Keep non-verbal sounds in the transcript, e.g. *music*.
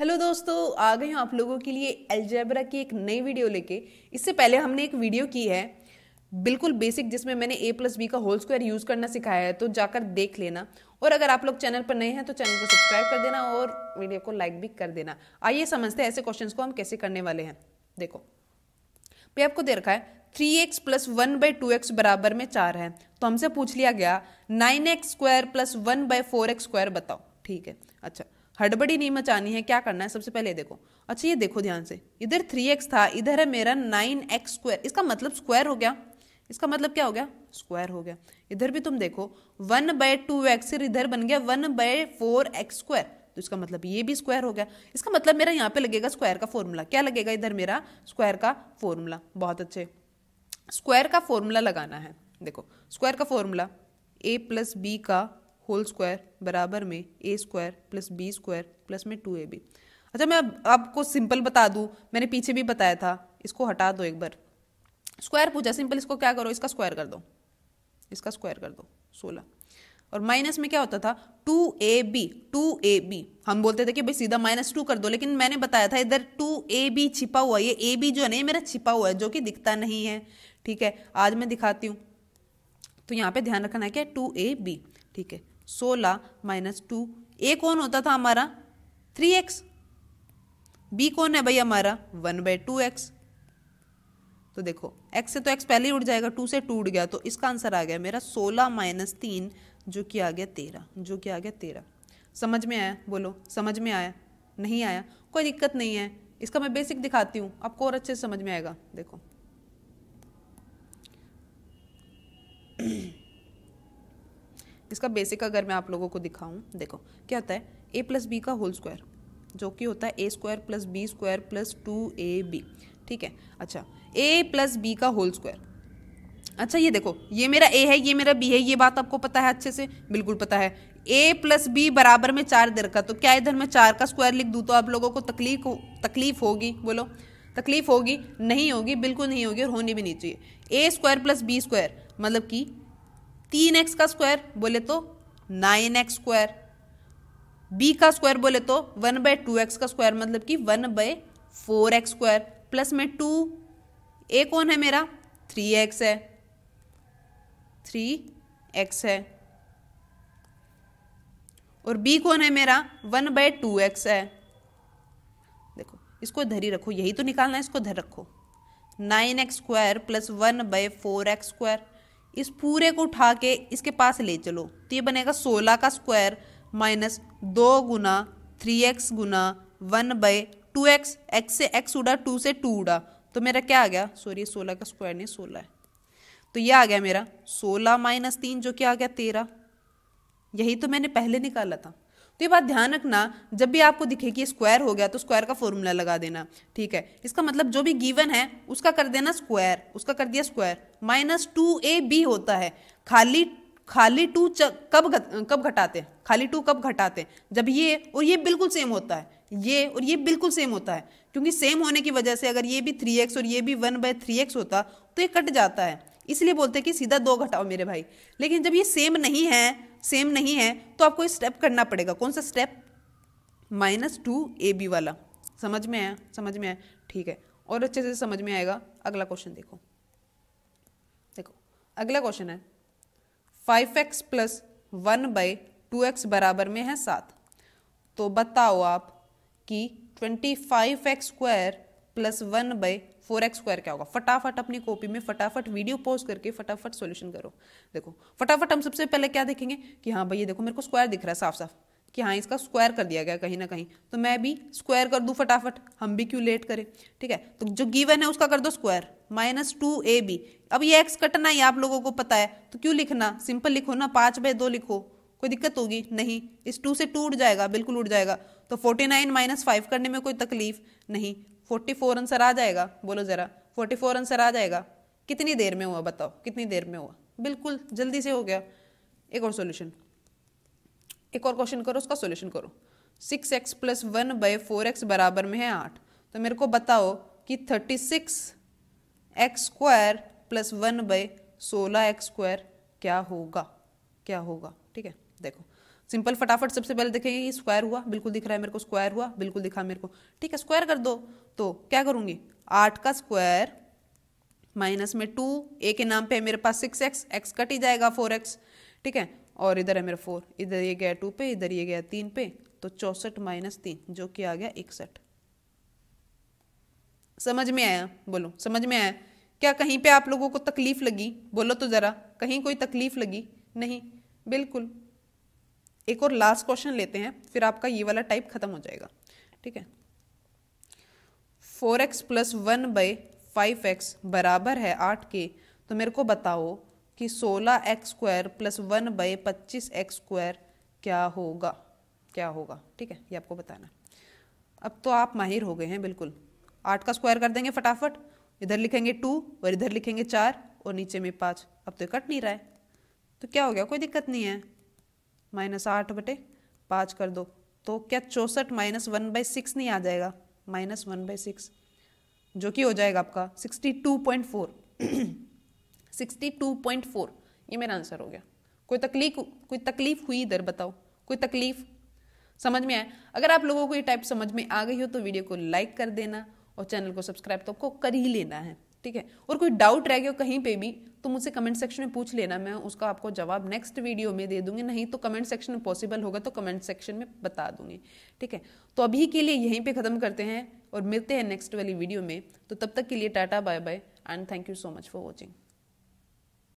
hello दोस्तों आ गई हूँ आप लोगों के लिए एल्जेब्रा की एक नई वीडियो लेके इससे पहले हमने एक वीडियो की है बिल्कुल बेसिक जिसमें मैंने ए प्लस बी का होल स्क्वायर यूज़ करना सिखाया है तो जाकर देख लेना और अगर आप लोग चैनल पर नए हैं तो चैनल को सब्सक्राइब कर देना और वीडियो को लाइक भी कर देना आइए समझते हैं ऐसे क्वेश्चन को हम कैसे करने वाले हैं देखो भाई आपको दे रखा है three x plus one by two x बराबर में चार है तो हमसे पूछ लिया गया nine x square plus one by four x square बताओ ठीक है अच्छा हड़बड़ी नहीं मचानी है क्या करना है सबसे पहले देखो अच्छा ये देखो ध्यान से इधर थ्री एक्स था इधर है मेरा नाइन एक्स स्क्वायर इसका मतलब स्क्वायर हो गया इसका मतलब क्या हो गया स्क्वायर हो गया इधर भी तुम देखो वन बाय टू एक्स इधर बन गया one by four x square तो इसका मतलब ये भी स्क्वायर हो गया इसका मतलब मेरा यहाँ पे लगेगा स्क्वायर का फॉर्मूला क्या लगेगा इधर मेरा स्क्वायर का फॉर्मूला बहुत अच्छे स्क्वायर का फॉर्मूला लगाना है देखो स्क्वायर का फॉर्मूला ए प्लस बी का होल स्क्वायर बराबर में a square plus b square plus में टू ए बी अच्छा मैं अब आपको सिंपल बता दूँ मैंने पीछे भी बताया था इसको हटा दो एक बार स्क्वायर पूछा सिंपल इसको क्या करो इसका स्क्वायर कर दो इसका स्क्वायर कर दो सोलह और माइनस में क्या होता था two a b two a b हम बोलते थे कि भाई सीधा माइनस टू कर दो लेकिन मैंने बताया था इधर टू ए बी छिपा हुआ ये ए बी जो है ना ये मेरा छिपा हुआ है जो कि दिखता नहीं है ठीक है आज मैं दिखाती हूँ तो यहाँ पे ध्यान रखना है क्या टू ए बी ठीक है सोलह माइनस टू ए कौन होता था हमारा थ्री एक्स बी कौन है भाई हमारा वन बाई टू एक्स तो देखो x से तो x पहले ही उड़ जाएगा टू से टू उड़ गया तो इसका आंसर आ गया मेरा सोलह माइनस तीन जो कि आ गया तेरह जो कि आ गया तेरह समझ में आया बोलो समझ में आया नहीं आया कोई दिक्कत नहीं है इसका मैं बेसिक दिखाती हूँ आपको और अच्छे से समझ में आएगा देखो इसका बेसिक अगर मैं आप लोगों को दिखाऊं देखो क्या होता है ए प्लस बी का होल स्क्वायर जो कि होता है a square plus b square plus two a b ठीक है अच्छा ए प्लस बी का होल स्क्वायर अच्छा ये देखो ये मेरा ए है ये मेरा बी है ये बात आपको पता है अच्छे से बिल्कुल पता है ए प्लस बी बराबर में चार दर का तो क्या इधर मैं चार का स्क्वायर लिख दूँ तो आप लोगों को तकलीफ तकलीफ होगी बोलो तकलीफ होगी नहीं होगी बिल्कुल नहीं होगी और होनी भी नहीं चाहिए a square plus b square मतलब कि तीन एक्स का स्क्वायर बोले तो नाइन एक्स स्क्वायर बी का स्क्वायर बोले तो वन बाय टू एक्स का स्क्वायर मतलब कि one by four x square plus में टू ए कौन है मेरा थ्री एक्स है थ्री एक्स है और बी कौन है मेरा वन बाय टू एक्स है देखो इसको धरी रखो यही तो निकालना है इसको धर रखो nine x square plus one by four x square इस पूरे को उठा के इसके पास ले चलो तो ये बनेगा सोलह का स्क्वायर माइनस दो गुना थ्री एक्स गुना one by two x x से एक्स उड़ा टू से टू उड़ा तो मेरा क्या आ गया सॉरी सोलह का स्क्वायर नहीं सोलह है तो ये आ गया मेरा सोलह माइनस तीन जो क्या आ गया तेरह यही तो मैंने पहले निकाला था तो ये बात ध्यान रखना जब भी आपको दिखे कि स्क्वायर हो गया तो स्क्वायर का फॉर्मूला लगा देना ठीक है इसका मतलब जो भी गिवन है उसका कर देना स्क्वायर उसका कर दिया square minus two a b होता है खाली खाली टू कब गत, कब घटाते खाली टू कब घटाते जब ये और ये बिल्कुल सेम होता है ये और ये बिल्कुल सेम होता है क्योंकि सेम होने की वजह से अगर ये भी थ्री एक्स और ये भी वन बाय थ्री एक्स होता तो ये कट जाता है इसलिए बोलते हैं कि सीधा दो घटाओ मेरे भाई लेकिन जब ये सेम नहीं है सेम नहीं है तो आपको स्टेप करना पड़ेगा कौन सा step minus two a b वाला समझ में आया समझ में आया ठीक है और अच्छे से समझ में आएगा अगला क्वेश्चन देखो देखो अगला क्वेश्चन है five x plus one by two x बराबर में है सात तो बताओ आप कि twenty five x square plus one by four x square क्या होगा फटाफट अपनी कॉपी में फटाफट वीडियो पोस्ट करके फटाफट सोल्यूशन करो देखो फटाफट हम सबसे पहले क्या देखेंगे कि हाँ भैया देखो मेरे को स्क्वायर दिख रहा है साफ साफ कि हाँ इसका स्क्वायर कर दिया गया कहीं ना कहीं तो मैं भी स्क्वायर कर दूँ फटाफट हम भी क्यों लेट करें ठीक है तो जो गिवन है उसका कर दो square minus two a b अब ये एक्स कटना ही आप लोगों को पता है तो क्यों लिखना सिंपल लिखो ना पाँच बाय दो लिखो कोई दिक्कत होगी नहीं इस टू से टू उड़ जाएगा बिल्कुल उड़ जाएगा तो फोर्टी नाइन माइनस फाइव करने में कोई तकलीफ नहीं फोर्टी फोर आंसर आ जाएगा बोलो ज़रा फोर्टी फोर आंसर आ जाएगा कितनी देर में हुआ बताओ कितनी देर में हुआ बिल्कुल जल्दी से हो गया एक और सोल्यूशन एक और क्वेश्चन करो उसका सोल्यूशन करो six x plus one by four x बराबर में है आठ तो मेरे को बताओ कि thirty six x square plus one by सोलह एक्स स्क्वायर क्या होगा क्या होगा ठीक है देखो सिंपल फटाफट सबसे पहले देखेंगे ये स्क्वायर हुआ बिल्कुल दिख रहा है मेरे को स्क्वायर हुआ बिल्कुल दिखा मेरे को ठीक है स्क्वायर कर दो तो क्या करूँगी आठ का स्क्वायर माइनस में टू ए के नाम पे है मेरे पास सिक्स एक्स एक्स कट ही जाएगा फोर एक्स ठीक है और इधर है मेरा फोर इधर ये गया टू पे इधर ये गया तीन पे तो चौसठ माइनस तीन जो कि आ गया इकसठ समझ में आया बोलो समझ में आया क्या कहीं पे आप लोगों को तकलीफ लगी बोलो तो ज़रा कहीं कोई तकलीफ लगी नहीं बिल्कुल एक और लास्ट क्वेश्चन लेते हैं फिर आपका ये वाला टाइप खत्म हो जाएगा ठीक है four x plus one by five x बराबर है आठ के तो मेरे को बताओ कि सोलह x square plus one by पच्चीस एक्स स्क्वायर क्या होगा क्या होगा ठीक है ये आपको बताना अब तो आप माहिर हो गए हैं बिल्कुल आठ का स्क्वायर कर देंगे फटाफट इधर लिखेंगे टू और इधर लिखेंगे चार और नीचे में पाँच अब तो कट नहीं रहा है तो क्या हो गया कोई दिक्कत नहीं है माइनस आठ बटे पाँच कर दो तो क्या चौंसठ माइनस वन बाई सिक्स नहीं आ जाएगा माइनस वन बाई सिक्स जो कि हो जाएगा आपका sixty two point four *clears throat* sixty two point four ये मेरा आंसर हो गया कोई तकलीफ कोई तकलीफ हुई इधर बताओ कोई तकलीफ समझ में आए अगर आप लोगों को ये टाइप समझ में आ गई हो तो वीडियो को लाइक कर देना और चैनल को सब्सक्राइब तो आपको कर ही लेना है ठीक है और कोई डाउट रह गया कहीं पे भी तो मुझसे कमेंट सेक्शन में पूछ लेना मैं उसका आपको जवाब नेक्स्ट वीडियो में दे दूंगी नहीं तो कमेंट सेक्शन में पॉसिबल होगा तो कमेंट सेक्शन में बता दूंगी ठीक है तो अभी के लिए यहीं पे ख़त्म करते हैं और मिलते हैं नेक्स्ट वाली वीडियो में तो तब तक के लिए tata bye bye and thank you so much for watching